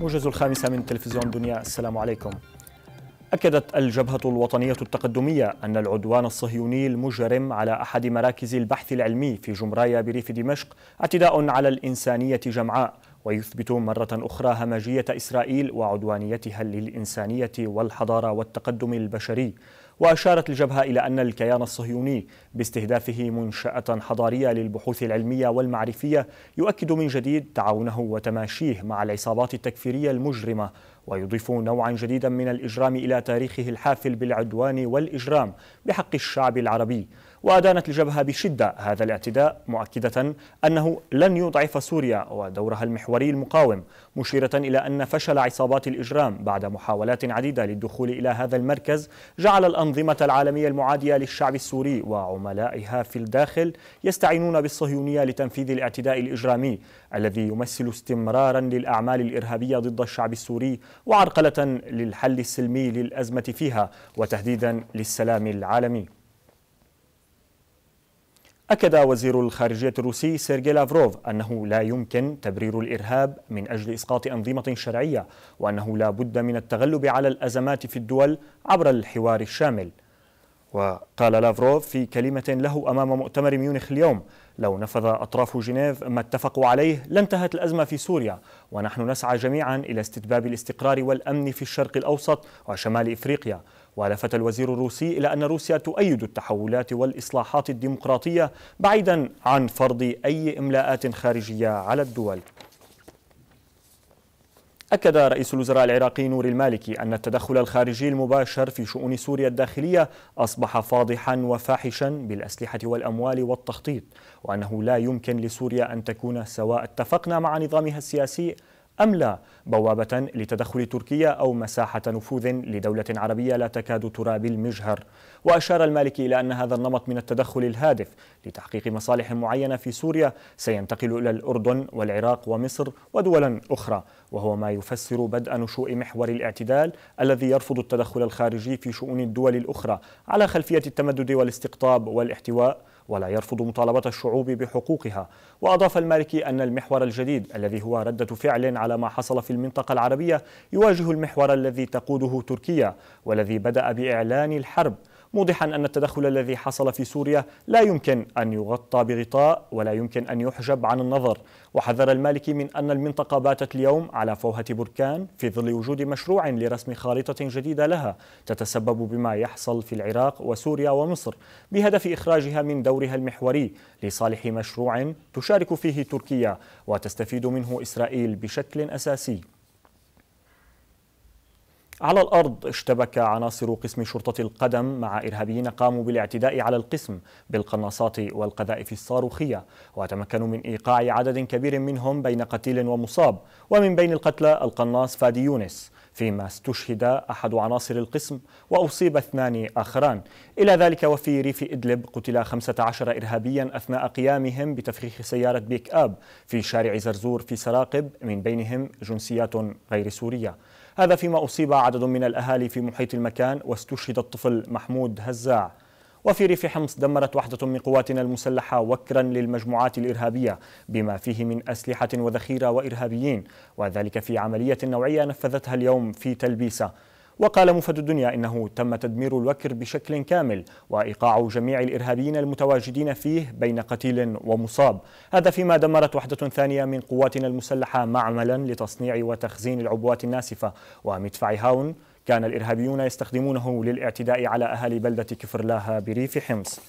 موجز الخامسة من تلفزيون دنيا السلام عليكم أكدت الجبهة الوطنية التقدمية أن العدوان الصهيوني المجرم على أحد مراكز البحث العلمي في جمرايا بريف دمشق اعتداء على الإنسانية جمعاء ويثبت مرة أخرى همجية إسرائيل وعدوانيتها للإنسانية والحضارة والتقدم البشري وأشارت الجبهة إلى أن الكيان الصهيوني باستهدافه منشأة حضارية للبحوث العلمية والمعرفية يؤكد من جديد تعاونه وتماشيه مع العصابات التكفيرية المجرمة ويضيف نوعا جديدا من الإجرام إلى تاريخه الحافل بالعدوان والإجرام بحق الشعب العربي وأدانت الجبهة بشدة هذا الاعتداء مؤكدة أنه لن يضعف سوريا ودورها المحوري المقاوم مشيرة إلى أن فشل عصابات الإجرام بعد محاولات عديدة للدخول إلى هذا المركز جعل الأنظمة العالمية المعادية للشعب السوري وعملائها في الداخل يستعينون بالصهيونية لتنفيذ الاعتداء الإجرامي الذي يمثل استمرارا للأعمال الإرهابية ضد الشعب السوري وعرقلة للحل السلمي للأزمة فيها وتهديدا للسلام العالمي أكد وزير الخارجية الروسي سيرجي لافروف أنه لا يمكن تبرير الإرهاب من أجل إسقاط أنظمة شرعية وأنه لا بد من التغلب على الأزمات في الدول عبر الحوار الشامل وقال لافروف في كلمة له أمام مؤتمر ميونخ اليوم لو نفذ أطراف جنيف ما اتفقوا عليه لانتهت الأزمة في سوريا ونحن نسعى جميعا إلى استتباب الاستقرار والأمن في الشرق الأوسط وشمال إفريقيا ولفت الوزير الروسي إلى أن روسيا تؤيد التحولات والإصلاحات الديمقراطية بعيدا عن فرض أي إملاءات خارجية على الدول أكد رئيس الوزراء العراقي نور المالكي أن التدخل الخارجي المباشر في شؤون سوريا الداخلية أصبح فاضحا وفاحشا بالأسلحة والأموال والتخطيط وأنه لا يمكن لسوريا أن تكون سواء اتفقنا مع نظامها السياسي أم لا بوابة لتدخل تركيا أو مساحة نفوذ لدولة عربية لا تكاد ترى بالمجهر وأشار المالكي إلى أن هذا النمط من التدخل الهادف لتحقيق مصالح معينة في سوريا سينتقل إلى الأردن والعراق ومصر ودولا أخرى وهو ما يفسر بدء نشوء محور الاعتدال الذي يرفض التدخل الخارجي في شؤون الدول الأخرى على خلفية التمدد والاستقطاب والاحتواء ولا يرفض مطالبة الشعوب بحقوقها وأضاف المالكي أن المحور الجديد الذي هو ردة فعل على ما حصل في المنطقة العربية يواجه المحور الذي تقوده تركيا والذي بدأ بإعلان الحرب موضحا أن التدخل الذي حصل في سوريا لا يمكن أن يغطى بغطاء ولا يمكن أن يحجب عن النظر وحذر المالكي من أن المنطقة باتت اليوم على فوهة بركان في ظل وجود مشروع لرسم خارطة جديدة لها تتسبب بما يحصل في العراق وسوريا ومصر بهدف إخراجها من دورها المحوري لصالح مشروع تشارك فيه تركيا وتستفيد منه إسرائيل بشكل أساسي على الأرض اشتبك عناصر قسم شرطة القدم مع إرهابيين قاموا بالاعتداء على القسم بالقناصات والقذائف الصاروخية وتمكنوا من إيقاع عدد كبير منهم بين قتيل ومصاب ومن بين القتلى القناص فادي يونس فيما استشهد أحد عناصر القسم وأصيب اثنان آخران إلى ذلك وفي ريف إدلب قتل 15 إرهابيا أثناء قيامهم بتفريخ سيارة بيك آب في شارع زرزور في سراقب من بينهم جنسيات غير سورية هذا فيما أصيب عدد من الأهالي في محيط المكان واستشهد الطفل محمود هزاع وفي ريف حمص دمرت وحدة من قواتنا المسلحة وكرا للمجموعات الإرهابية بما فيه من أسلحة وذخيرة وإرهابيين وذلك في عملية نوعية نفذتها اليوم في تلبيسة وقال مفد الدنيا إنه تم تدمير الوكر بشكل كامل وإيقاع جميع الإرهابيين المتواجدين فيه بين قتيل ومصاب هذا فيما دمرت وحدة ثانية من قواتنا المسلحة معملا لتصنيع وتخزين العبوات الناسفة ومدفع هاون كان الإرهابيون يستخدمونه للاعتداء على أهالي بلدة كفرلاها بريف حمص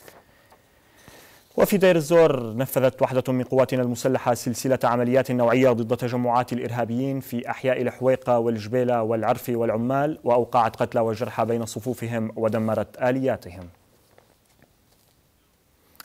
وفي دير الزور نفذت وحدة من قواتنا المسلحة سلسلة عمليات نوعية ضد تجمعات الإرهابيين في أحياء الحويقة والجبيلة والعرف والعمال وأوقعت قتلى وجرحى بين صفوفهم ودمرت آلياتهم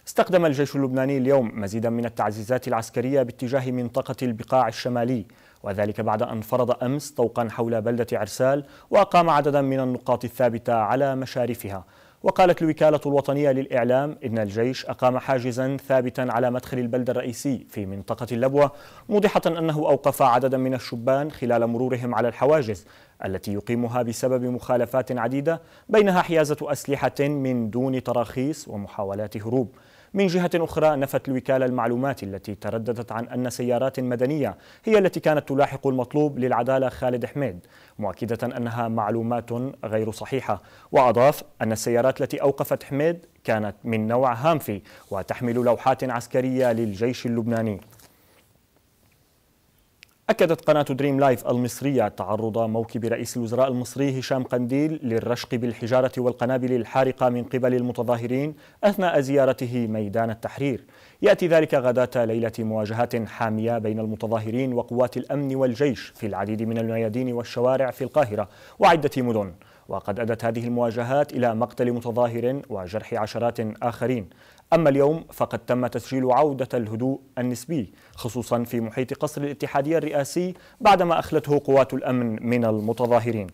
استخدم الجيش اللبناني اليوم مزيدا من التعزيزات العسكرية باتجاه منطقة البقاع الشمالي وذلك بعد أن فرض أمس طوقا حول بلدة عرسال وأقام عددا من النقاط الثابتة على مشارفها وقالت الوكالة الوطنية للإعلام إن الجيش أقام حاجزا ثابتا على مدخل البلدة الرئيسي في منطقة اللبوة موضحة أنه أوقف عددا من الشبان خلال مرورهم على الحواجز التي يقيمها بسبب مخالفات عديدة بينها حيازة أسلحة من دون تراخيص ومحاولات هروب من جهة أخرى نفت الوكالة المعلومات التي ترددت عن أن سيارات مدنية هي التي كانت تلاحق المطلوب للعدالة خالد حميد مؤكدة أنها معلومات غير صحيحة وأضاف أن السيارات التي أوقفت حميد كانت من نوع هامفي وتحمل لوحات عسكرية للجيش اللبناني أكدت قناة دريم لايف المصرية تعرض موكب رئيس الوزراء المصري هشام قنديل للرشق بالحجارة والقنابل الحارقة من قبل المتظاهرين أثناء زيارته ميدان التحرير يأتي ذلك غداة ليلة مواجهات حامية بين المتظاهرين وقوات الأمن والجيش في العديد من الميادين والشوارع في القاهرة وعدة مدن وقد أدت هذه المواجهات إلى مقتل متظاهر وجرح عشرات آخرين أما اليوم فقد تم تسجيل عودة الهدوء النسبي خصوصا في محيط قصر الاتحادية الرئاسي بعدما أخلته قوات الأمن من المتظاهرين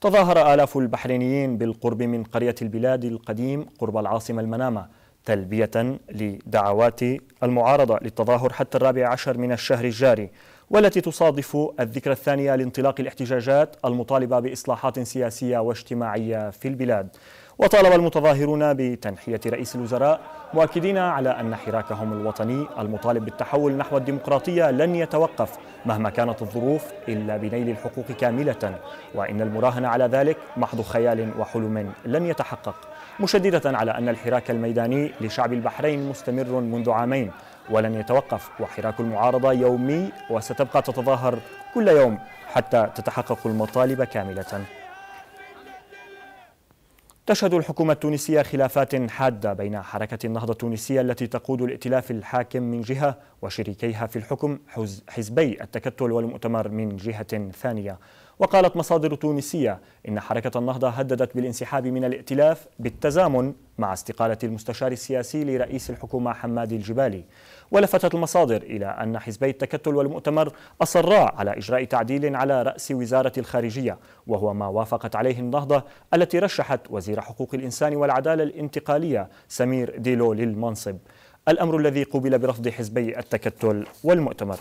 تظاهر آلاف البحرينيين بالقرب من قرية البلاد القديم قرب العاصمة المنامة تلبية لدعوات المعارضة للتظاهر حتى الرابع عشر من الشهر الجاري والتي تصادف الذكرى الثانية لانطلاق الاحتجاجات المطالبة بإصلاحات سياسية واجتماعية في البلاد وطالب المتظاهرون بتنحية رئيس الوزراء مؤكدين على أن حراكهم الوطني المطالب بالتحول نحو الديمقراطية لن يتوقف مهما كانت الظروف إلا بنيل الحقوق كاملة وإن المراهنة على ذلك محض خيال وحلم لن يتحقق مشددة على أن الحراك الميداني لشعب البحرين مستمر منذ عامين ولن يتوقف وحراك المعارضة يومي وستبقى تتظاهر كل يوم حتى تتحقق المطالب كاملة تشهد الحكومة التونسية خلافات حادة بين حركة النهضة التونسية التي تقود الائتلاف الحاكم من جهة وشريكيها في الحكم حزبي التكتل والمؤتمر من جهة ثانية وقالت مصادر تونسية إن حركة النهضة هددت بالانسحاب من الائتلاف بالتزامن مع استقالة المستشار السياسي لرئيس الحكومة حمادي الجبالي ولفتت المصادر إلى أن حزبي التكتل والمؤتمر أصرا على إجراء تعديل على رأس وزارة الخارجية وهو ما وافقت عليه النهضة التي رشحت وزير حقوق الإنسان والعدالة الانتقالية سمير ديلو للمنصب الأمر الذي قوبل برفض حزبي التكتل والمؤتمر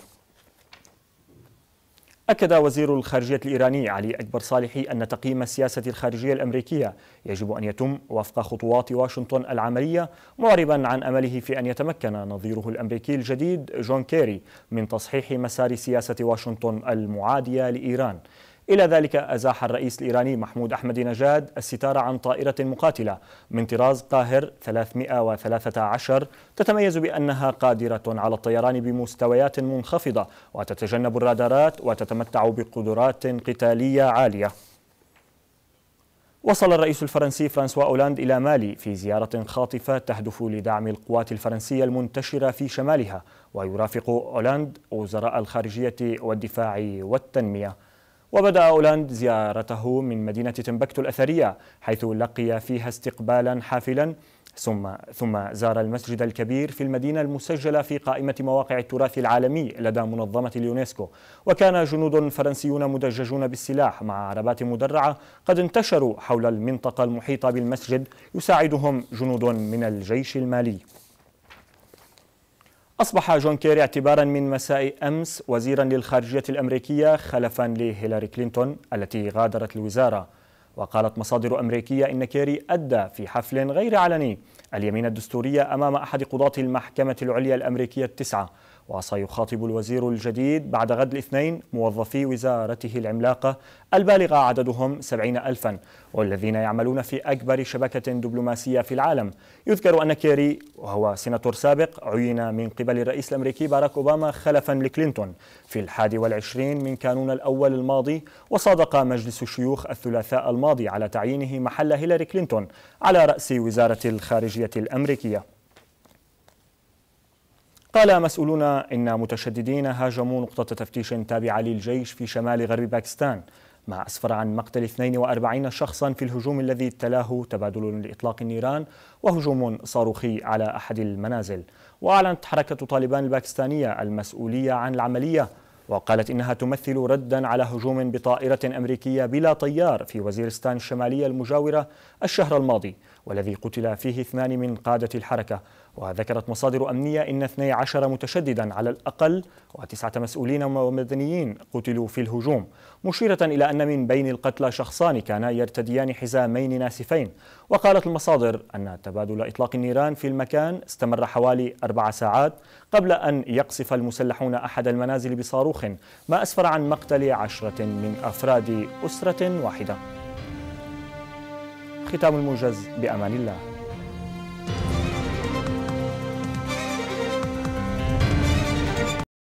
أكد وزير الخارجية الإيراني علي أكبر صالحي أن تقييم السياسة الخارجية الأمريكية يجب أن يتم وفق خطوات واشنطن العملية معربا عن أمله في أن يتمكن نظيره الأمريكي الجديد جون كيري من تصحيح مسار سياسة واشنطن المعادية لإيران إلى ذلك أزاح الرئيس الإيراني محمود أحمد نجاد الستار عن طائرة مقاتلة من طراز قاهر 313 تتميز بأنها قادرة على الطيران بمستويات منخفضة وتتجنب الرادارات وتتمتع بقدرات قتالية عالية وصل الرئيس الفرنسي فرانسوا أولاند إلى مالي في زيارة خاطفة تهدف لدعم القوات الفرنسية المنتشرة في شمالها ويرافق أولاند وزراء الخارجية والدفاع والتنمية وبدأ أولاند زيارته من مدينة تمبكتو الأثرية حيث لقي فيها استقبالا حافلا ثم ثم زار المسجد الكبير في المدينة المسجلة في قائمة مواقع التراث العالمي لدى منظمة اليونسكو وكان جنود فرنسيون مدججون بالسلاح مع عربات مدرعة قد انتشروا حول المنطقة المحيطة بالمسجد يساعدهم جنود من الجيش المالي أصبح جون كيري اعتبارا من مساء أمس وزيرا للخارجية الأمريكية خلفا لهيلاري كلينتون التي غادرت الوزارة وقالت مصادر أمريكية إن كيري أدى في حفل غير علني اليمين الدستورية أمام أحد قضاة المحكمة العليا الأمريكية التسعة وسيخاطب الوزير الجديد بعد غد الاثنين موظفي وزارته العملاقة البالغ عددهم سبعين ألفا والذين يعملون في أكبر شبكة دبلوماسية في العالم يذكر أن كيري وهو سيناتور سابق عين من قبل الرئيس الأمريكي باراك أوباما خلفا لكلينتون في الحادي والعشرين من كانون الأول الماضي وصادق مجلس الشيوخ الثلاثاء الماضي على تعيينه محل هيلاري كلينتون على رأس وزارة الخارجية الأمريكية قال مسؤولون إن متشددين هاجموا نقطة تفتيش تابعة للجيش في شمال غرب باكستان ما أسفر عن مقتل 42 شخصا في الهجوم الذي تلاه تبادل لإطلاق النيران وهجوم صاروخي على أحد المنازل وأعلنت حركة طالبان الباكستانية المسؤولية عن العملية وقالت إنها تمثل ردا على هجوم بطائرة أمريكية بلا طيار في وزيرستان الشمالية المجاورة الشهر الماضي والذي قتل فيه اثنان من قادة الحركة وذكرت مصادر أمنية إن 12 متشددا على الأقل وتسعة مسؤولين ومدنيين قتلوا في الهجوم مشيرة إلى أن من بين القتلى شخصان كانا يرتديان حزامين ناسفين وقالت المصادر أن تبادل إطلاق النيران في المكان استمر حوالي أربع ساعات قبل أن يقصف المسلحون أحد المنازل بصاروخ ما أسفر عن مقتل عشرة من أفراد أسرة واحدة ختام الموجز بأمان الله